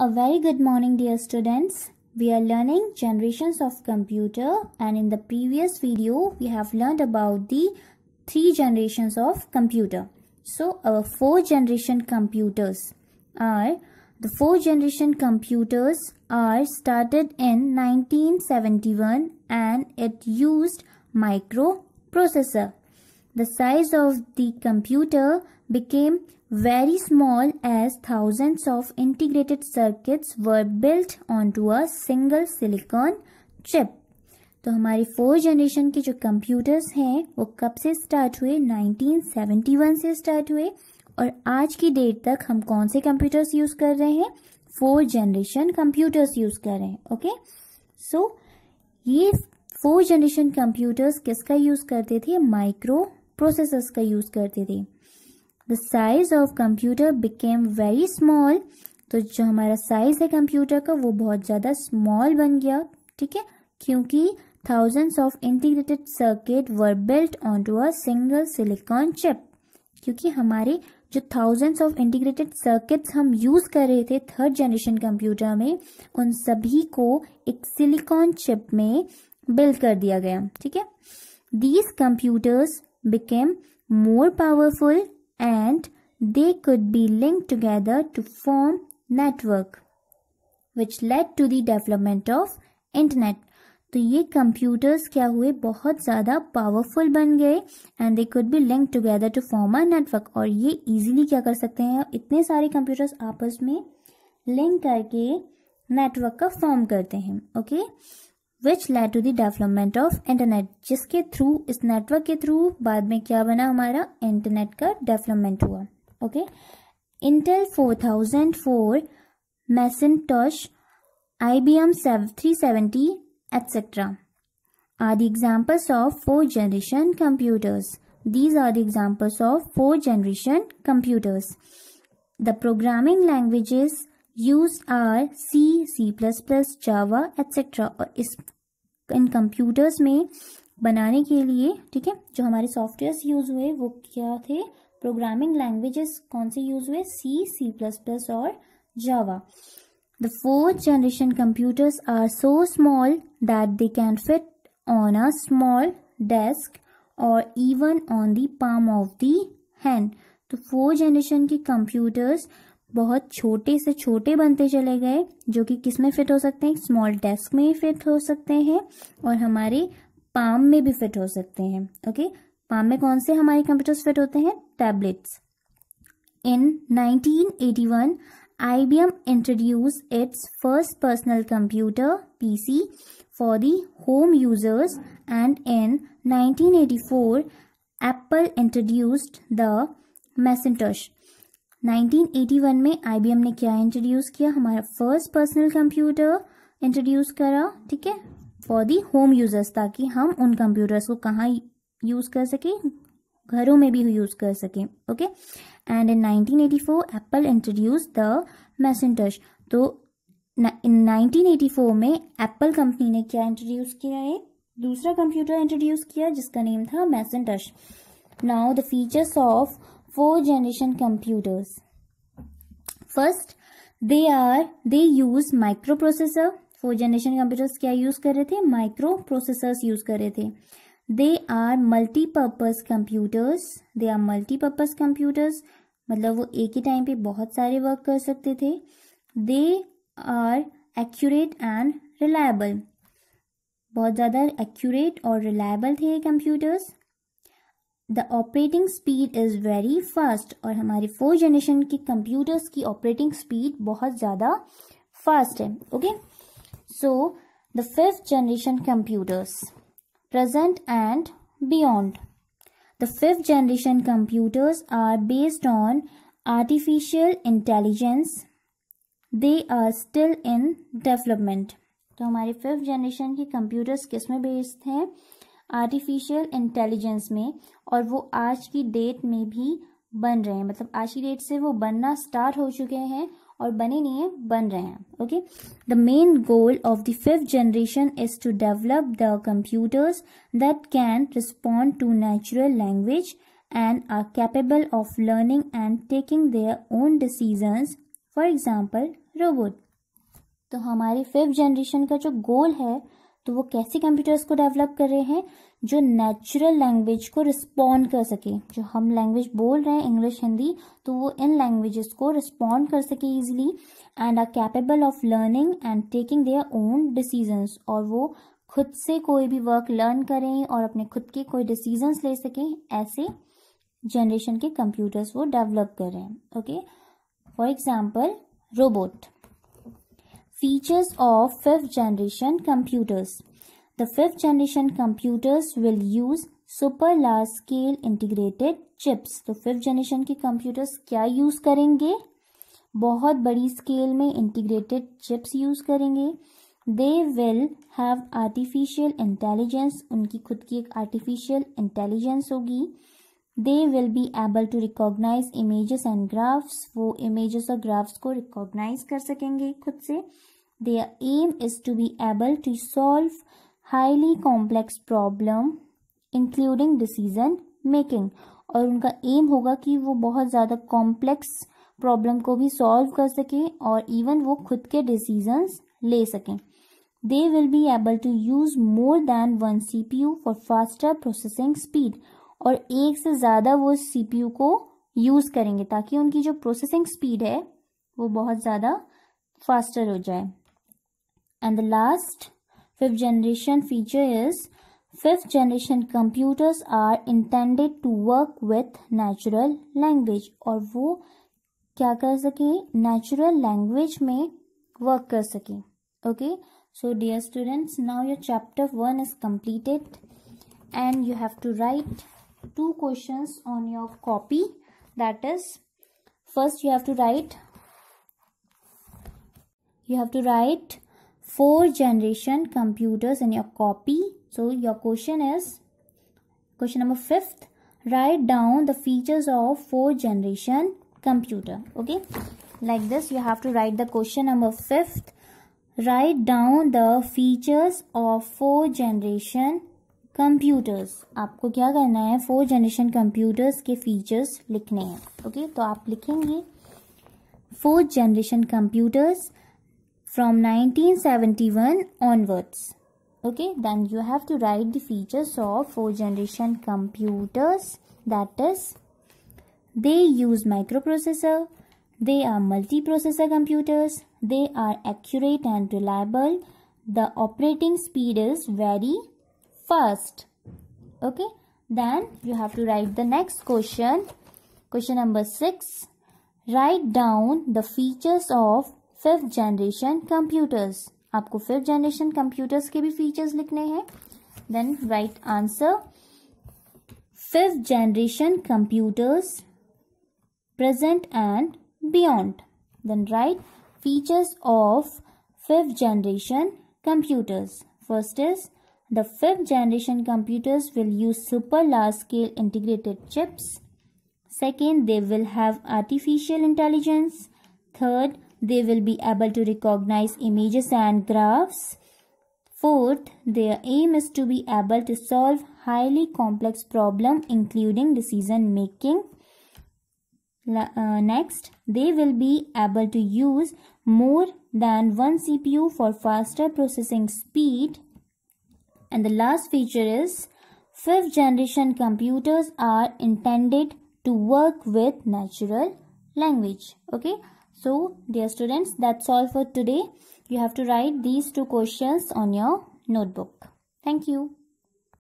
A very good morning dear students. We are learning generations of computer and in the previous video we have learned about the three generations of computer. So our four generation computers are the four generation computers are started in 1971 and it used microprocessor. The size of the computer became very small as thousands of integrated circuits were built onto a single silicon chip. तो हमारी fourth generation के जो computers हैं वो कब से start हुए 1971 से स्टार्ट हुए और आज की डेट तक हम कौन से कंप्यूटर्स यूज कर रहे हैं फोर्थ जनरेशन कंप्यूटर्स यूज कर रहे हैं ओके सो ये फोर्थ जनरेशन कंप्यूटर्स किसका यूज करते थे माइक्रो प्रोसेसर्स का यूज करते थे the size of computer became very small तो जो हमारा साइज है कंप्यूटर का वो बहुत ज़्यादा स्मॉल बन गया ठीक है क्योंकि of integrated circuit were built on to a single silicon chip क्योंकि हमारे जो थाउजेंड्स ऑफ इंटीग्रेटेड सर्किट्स हम यूज़ कर रहे थे थर्ड जनरेशन कंप्यूटर में उन सभी को एक सिलिकॉन चिप में बिल्ड कर दिया गया ठीक है these computers became more powerful and they could be linked together to form network which led to the development of internet तो ये कंप्यूटर्स क्या हुए बहुत ज़्यादा पावरफुल बन गए and they could be link together to form a network और ये इजीली क्या कर सकते हैं इतने सारे कंप्यूटर्स आपस में लिंक करके नेटवर्क का फॉर्म करते हैं okay okay? Which led to the development of internet जिसके थ्रू इस नेटवर्क के थ्रू बाद में क्या बना हमारा इंटरनेट का डेवलपमेंट हुआ okay Intel 4004 Macintosh I B M three seventy etcetera are the examples of four generation computers these are the examples of four generation computers the programming languages C C plus plus Java etcetera और इस in computers में बनाने के लिए ठीक है जो हमारे सॉफ्टवेयर यूज हुए वो क्या थे प्रोग्रामिंग लैंग्वेजेस कौन से यूज हुए सी सी प्लस प्लस और Java the fourth generation computers are so small that they can fit on a small desk और even on the palm of the hand तो फोर्थ जनरेशन के computers बहुत छोटे से छोटे बनते चले गए जो कि किस में फिट हो सकते हैं स्मॉल डेस्क में फिट हो सकते हैं और हमारे पाम में भी फिट हो सकते हैं ओके पाम में कौन से हमारे कंप्यूटर्स फिट होते हैं tablets in 1981 first personal computer P C for PC home users and in nineteen eighty 1984 Apple introduced the Macintosh 1981 में आईबीएम ने क्या इंट्रोड्यूस किया हमारा फर्स्ट पर्सनल कंप्यूटर इंट्रोड्यूस करा ठीक है फॉर दी होम यूजर्स ताकि हम उन कंप्यूटर्स को कहाँ यूज़ कर सकें घरों में भी यूज़ कर सकें okay and in 1984 Apple introduce the Macintosh तो इन 1984 में एप्पल कंपनी ने क्या इंट्रोड्यूस किया है दूसरा कंप्यूटर इंट्रोड्यूस किया जिसका नेम था Macintosh now the features of four generation computers first they are they use micro processor four generation computers क्या यूज कर रहे थे माइक्रो प्रोसेसर्स यूज कर रहे थे they are multipurpose computers they are multipurpose computers मतलब वो एक ही टाइम पे बहुत सारे वर्क कर सकते थे they are accurate and reliable बहुत ज़्यादा एक्यूरेट और रिलायबल थे ये computers the operating speed is very fast और हमारे फोर जनरेशन की कंप्यूटर्स की ऑपरेटिंग स्पीड बहुत ज्यादा फास्ट है okay so the fifth generation computers present and beyond the fifth generation computers are based on artificial intelligence they are still in development तो हमारे fifth generation के computers किसमें based हैं artificial intelligence में और वो आज की डेट में भी बन रहे हैं मतलब आज की डेट से वो बनना स्टार्ट हो चुके हैं और बने नहीं है बन रहे हैं okay the main goal of the fifth generation is to develop the computers that can respond to natural language and are capable of learning and taking their own decisions for example robot तो हमारी fifth generation का जो गोल है तो वो कैसे computers को develop कर रहे हैं जो नेचुरल लैंग्वेज को रिस्पॉन्ड कर सके जो हम लैंग्वेज बोल रहे हैं इंग्लिश हिंदी तो वो इन लैंग्वेजेस को रिस्पॉन्ड कर सके easily and are capable of learning and taking their own decisions और वो खुद से कोई भी वर्क लर्न करें और अपने खुद के कोई डिसीजंस ले सकें ऐसे जनरेशन के कंप्यूटर्स वो डेवलप कर रहे हैं okay for example robot Features of fifth generation computers. The fifth generation computers will use super large scale integrated chips तो फिफ्थ जनरेशन के कंप्यूटर्स क्या यूज़ करेंगे बहुत बड़ी स्केल में इंटीग्रेटेड चिप्स यूज़ करेंगे they will have artificial intelligence उनकी खुद की एक आर्टिफिशियल इंटेलिजेंस होगी they will be able to recognize images and graphs वो इमेजेस और ग्राफ्स को रिकॉग्नाइज कर सकेंगे खुद से they aim is to be able to solve highly complex problem including decision making और उनका एम होगा कि वो बहुत ज़्यादा कॉम्प्लेक्स प्रॉब्लम को भी सॉल्व कर सकें और इवन वो खुद के डिसीजंस ले सकें they will be able to use more than one C P U for faster processing speed और एक से ज़्यादा वो सीपीयू को यूज़ करेंगे ताकि उनकी जो प्रोसेसिंग स्पीड है वो बहुत ज़्यादा फास्टर हो जाए and the last fifth generation feature is fifth generation computers are intended to work with natural language और वो क्या कर सके नेचुरल लैंग्वेज में वर्क कर सके okay so dear students now your chapter one is completed and you have to write two questions on your copy that is first you have to write you have to write four generation computers in your copy so your question is question number fifth write down the features of four generation computer okay like this you have to write the question number fifth write down the features of four generation computers आपको क्या करना है four generation computers के features लिखने हैं okay तो आप लिखेंगे four generation computers from 1971 seventy one onwards okay then you have to write the features of four generation computers that is they use micro processor they are multi processor computers they are accurate and reliable the operating speed is very first okay then you have to write the next question question number 6 write down the features of fifth generation computers aapko fifth generation computers ke bhi features likhne hai. then write answer fifth generation computers present and beyond then write features of fifth generation computers first is the fifth generation computers will use super large scale integrated chips. Second, they will have artificial intelligence. Third, they will be able to recognize images and graphs. Fourth, their aim is to be able to solve highly complex problems including decision making. Uh, next, they will be able to use more than one CPU for faster processing speed and the last feature is fifth generation computers are intended to work with natural language. Okay. So dear students that's all for today. You have to write these two questions on your notebook. Thank you.